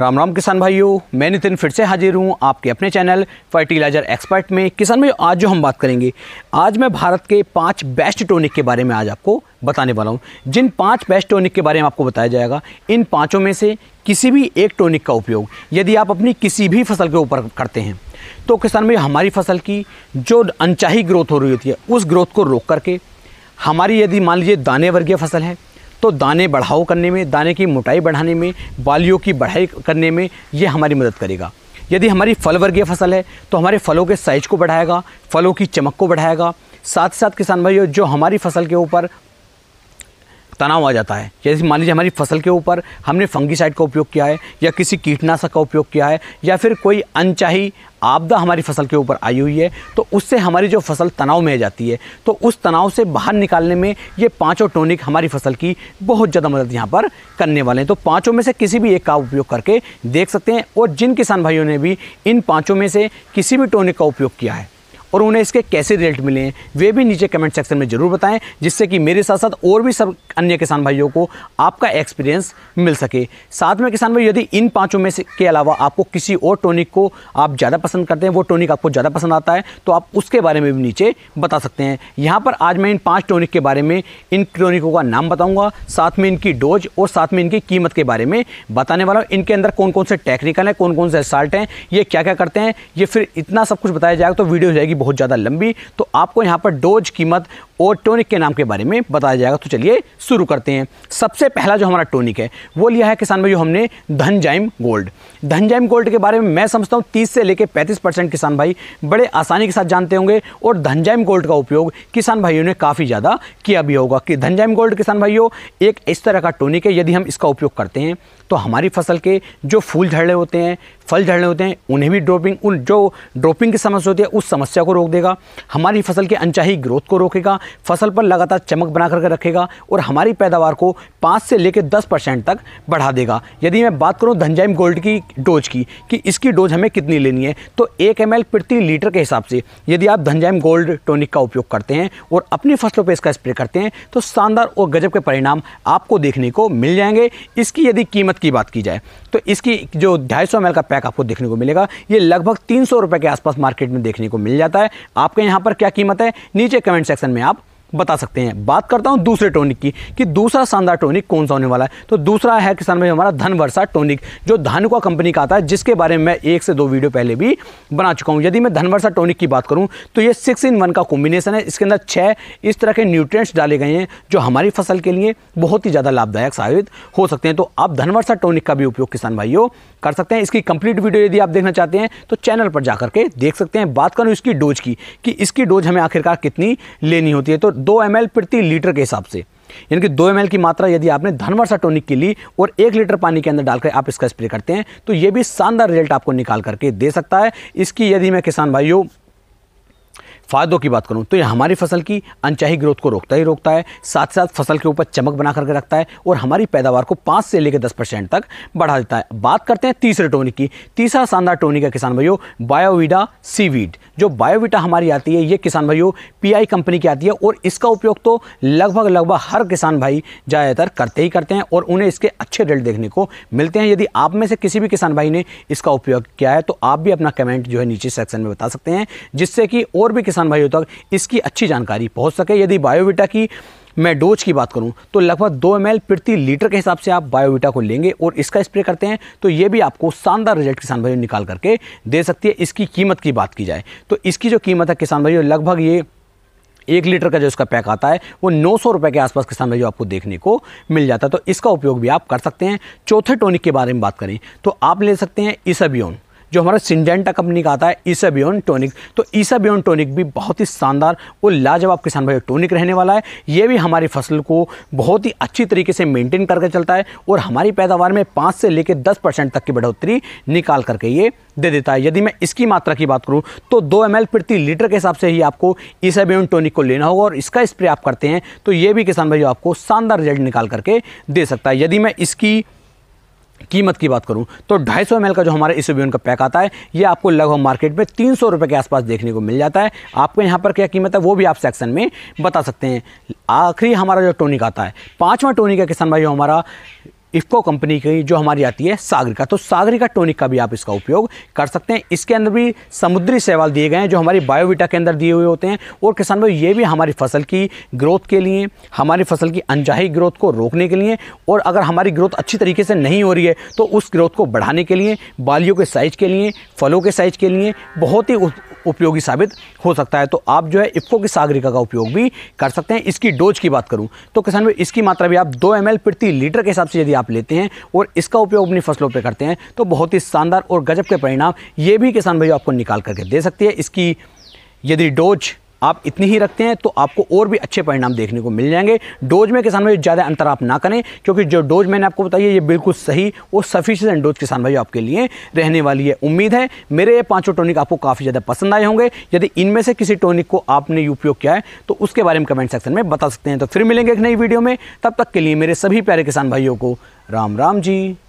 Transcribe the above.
राम राम किसान भाइयों मैं नितिन फिर से हाजिर हूँ आपके अपने चैनल फर्टिलाइजर एक्सपर्ट में किसान भाई आज जो हम बात करेंगे आज मैं भारत के पांच बेस्ट टोनिक के बारे में आज आपको बताने वाला हूँ जिन पांच बेस्ट टोनिक के बारे में आपको बताया जाएगा इन पांचों में से किसी भी एक टोनिक का उपयोग यदि आप अपनी किसी भी फसल के ऊपर करते हैं तो किसान भाई हमारी फसल की जो अनचाही ग्रोथ हो रही होती है उस ग्रोथ को रोक करके हमारी यदि मान लीजिए दाने वर्गीय फसल है तो दाने बढ़ाओ करने में दाने की मोटाई बढ़ाने में बालियों की बढ़ाई करने में ये हमारी मदद करेगा यदि हमारी फल वर्गीय फसल है तो हमारे फलों के साइज को बढ़ाएगा फलों की चमक को बढ़ाएगा साथ साथ किसान भाइयों जो हमारी फसल के ऊपर तनाव आ जाता है जैसे मान लीजिए हमारी फसल के ऊपर हमने फंगीसाइड का उपयोग किया है या किसी कीटनाशक का उपयोग किया है या फिर कोई अनचाही आपदा हमारी फसल के ऊपर आई हुई है तो उससे हमारी जो फसल तनाव में आ जाती है तो उस तनाव से बाहर निकालने में ये पांचों टॉनिक हमारी फसल की बहुत ज़्यादा मदद यहाँ पर करने वाले हैं तो पांचों में से किसी भी एक का उपयोग करके देख सकते हैं और जिन किसान भाइयों ने भी इन पाँचों में से किसी भी टॉनिक का उपयोग किया है और उन्हें इसके कैसे रिजल्ट मिले हैं वे भी नीचे कमेंट सेक्शन में ज़रूर बताएं जिससे कि मेरे साथ साथ और भी सब अन्य किसान भाइयों को आपका एक्सपीरियंस मिल सके साथ में किसान भाई यदि इन पाँचों में से के अलावा आपको किसी और टॉनिक को आप ज़्यादा पसंद करते हैं वो टॉनिक आपको ज़्यादा पसंद आता है तो आप उसके बारे में भी नीचे बता सकते हैं यहाँ पर आज मैं इन पाँच टॉनिक के बारे में इन टॉनिकों का नाम बताऊँगा साथ में इनकी डोज और साथ में इनकी कीमत के बारे में बताने वाला हूँ इनके अंदर कौन कौन से टेक्निकल हैं कौन कौन से साल्ट हैं ये क्या क्या करते हैं ये फिर इतना सब कुछ बताया जाएगा तो वीडियो हो जाएगी बहुत ज़्यादा लंबी तो आपको यहाँ पर डोज कीमत और टोनिक के नाम के बारे में बताया जाएगा तो चलिए शुरू करते हैं सबसे पहला जो हमारा टोनिक है वो लिया है किसान भाइयों हमने धनजाइम गोल्ड धनजाइम गोल्ड के बारे में मैं समझता हूँ तीस से लेकर पैंतीस परसेंट किसान भाई बड़े आसानी के साथ जानते होंगे और धनजाइम गोल्ड का उपयोग किसान भाइयों ने काफ़ी ज़्यादा किया भी होगा कि धनजाइम गोल्ड किसान भाइयों एक इस तरह का टोनिक है यदि हम इसका उपयोग करते हैं तो हमारी फसल के जो फूल झड़ने होते हैं फल झड़ने होते हैं उन्हें भी ड्रॉपिंग उन जो ड्रॉपिंग की समस्या होती है उस समस्या को रोक देगा हमारी फसल के अनचाही ग्रोथ को रोकेगा फसल पर लगातार चमक बना करके रखेगा और हमारी पैदावार को पाँच से लेकर दस परसेंट तक बढ़ा देगा यदि मैं बात करूँ धनजाइम गोल्ड की डोज की कि इसकी डोज हमें कितनी लेनी है तो एक एम प्रति लीटर के हिसाब से यदि आप धनजाइम गोल्ड टॉनिक का उपयोग करते हैं और अपनी फसलों पर इसका स्प्रे करते हैं तो शानदार और गजब के परिणाम आपको देखने को मिल जाएंगे इसकी यदि कीमत की बात की जाए तो इसकी जो ढाई सौ का पैक आपको देखने को मिलेगा ये लगभग तीन सौ के आसपास मार्केट में देखने को मिल जाता है आपके यहाँ पर क्या कीमत है नीचे कमेंट सेक्शन में आप बता सकते हैं बात करता हूँ दूसरे टॉनिक की कि दूसरा शानदार टॉनिक कौन सा होने वाला है तो दूसरा है किसान भाई हमारा धन वर्षा टॉनिक जो धन कंपनी का आता है जिसके बारे में मैं एक से दो वीडियो पहले भी बना चुका हूँ यदि मैं धन वर्षा टॉनिक की बात करूँ तो ये सिक्स इन वन का कॉम्बिनेशन है इसके अंदर छः इस तरह के न्यूट्रेंट्स डाले गए हैं जो हमारी फसल के लिए बहुत ही ज़्यादा लाभदायक साबित हो सकते हैं तो आप धन वर्षा टॉनिक का भी उपयोग किसान भाइयों कर सकते हैं इसकी कंप्लीट वीडियो यदि आप देखना चाहते हैं तो चैनल पर जाकर के देख सकते हैं बात करूँ इसकी डोज की कि इसकी डोज हमें आखिरकार कितनी लेनी होती है तो दो एम प्रति लीटर के हिसाब से यानी कि दो एम की मात्रा यदि आपने धनवर्षा टॉनिक की ली और एक लीटर पानी के अंदर डालकर आप इसका स्प्रे करते हैं तो ये भी शानदार रिजल्ट आपको निकाल करके दे सकता है इसकी यदि मैं किसान भाइयों फ़ायदों की बात करूँ तो ये हमारी फसल की अनचाही ग्रोथ को रोकता ही रोकता है साथ साथ फसल के ऊपर चमक बना करके रखता है और हमारी पैदावार को पाँच से लेकर दस परसेंट तक बढ़ा देता है बात करते हैं तीसरे टोनी की तीसरा शानदार टोनी का किसान भाइयों बायोविडा सीवीड जो बायोविटा हमारी आती है ये किसान भाइयों पी कंपनी की आती है और इसका उपयोग तो लगभग लगभग हर किसान भाई ज़्यादातर करते ही करते हैं और उन्हें इसके अच्छे रिजल्ट देखने को मिलते हैं यदि आप में से किसी भी किसान भाई ने इसका उपयोग किया है तो आप भी अपना कमेंट जो है नीचे सेक्शन में बता सकते हैं जिससे कि और भी किसान भाइयों तक इसकी अच्छी जानकारी पहुँच सके यदि बायोविटा की मैं डोज की बात करूं तो लगभग दो एम प्रति लीटर के हिसाब से आप बायोविटा को लेंगे और इसका स्प्रे करते हैं तो ये भी आपको शानदार रिजल्ट किसान भाइयों निकाल करके दे सकती है इसकी कीमत की बात की जाए तो इसकी जो कीमत है किसान भाइयों लगभग ये एक लीटर का जो इसका पैक आता है वो नौ सौ रुपये के आसपास किसान भाई जो आपको देखने को मिल जाता है तो इसका उपयोग भी आप कर सकते हैं चौथे टॉनिक के बारे में बात करें तो आप ले सकते हैं इसबियोन जो हमारा सिंजेंटा कंपनी का आता है ईसा बियॉन टोनिक तो ईसा बियॉन टोनिक भी बहुत ही शानदार और लाजवाब किसान भाई टोनिक रहने वाला है ये भी हमारी फसल को बहुत ही अच्छी तरीके से मेंटेन करके चलता है और हमारी पैदावार में पाँच से लेकर दस परसेंट तक की बढ़ोतरी निकाल करके ये दे देता है यदि मैं इसकी मात्रा की बात करूँ तो दो एम प्रति लीटर के हिसाब से ही आपको ईसाबियन टोनिक को लेना होगा और इसका स्प्रे आप करते हैं तो ये भी किसान भाई आपको शानदार रिजल्ट निकाल करके दे सकता है यदि मैं इसकी कीमत की बात करूं तो 250 सौ का जो हमारा इस का पैक आता है ये आपको लगभग मार्केट में तीन सौ के आसपास देखने को मिल जाता है आपको यहाँ पर क्या कीमत है वो भी आप सेक्शन में बता सकते हैं आखिरी हमारा जो टोनिक आता है पाँचवा टोनिक का किसान भाई हमारा इफ्को कंपनी की जो हमारी आती है सागरिका तो सागरिका टोनिक का भी आप इसका उपयोग कर सकते हैं इसके अंदर भी समुद्री सेवाल दिए गए हैं जो हमारी बायोविटा के अंदर दिए हुए होते हैं और किसान भाई ये भी हमारी फसल की ग्रोथ के लिए हमारी फसल की अनजाही ग्रोथ को रोकने के लिए और अगर हमारी ग्रोथ अच्छी तरीके से नहीं हो रही है तो उस ग्रोथ को बढ़ाने के लिए बालियों के साइज के लिए फलों के साइज के लिए बहुत ही उपयोगी साबित हो सकता है तो आप जो है इफ्को की सागरिका का उपयोग भी कर सकते हैं इसकी डोज की बात करूँ तो किसान भाई इसकी मात्रा भी आप दो एम प्रति लीटर के हिसाब से यदि आप लेते हैं और इसका उपयोग अपनी फसलों पर करते हैं तो बहुत ही शानदार और गजब के परिणाम ये भी किसान भाई आपको निकाल करके दे सकती है इसकी यदि डोज आप इतनी ही रखते हैं तो आपको और भी अच्छे परिणाम देखने को मिल जाएंगे डोज में किसान भाई ज़्यादा अंतर आप ना करें क्योंकि जो डोज मैंने आपको बताई है ये बिल्कुल सही और सफिशियंट डोज किसान भाई आपके लिए रहने वाली है उम्मीद है मेरे ये पाँचों टॉनिक आपको काफ़ी ज़्यादा पसंद आए होंगे यदि इनमें से किसी टॉनिक को आपने उपयोग किया है तो उसके बारे में कमेंट सेक्शन में बता सकते हैं तो फिर मिलेंगे एक नई वीडियो में तब तक के लिए मेरे सभी प्यारे किसान भाइयों को राम राम जी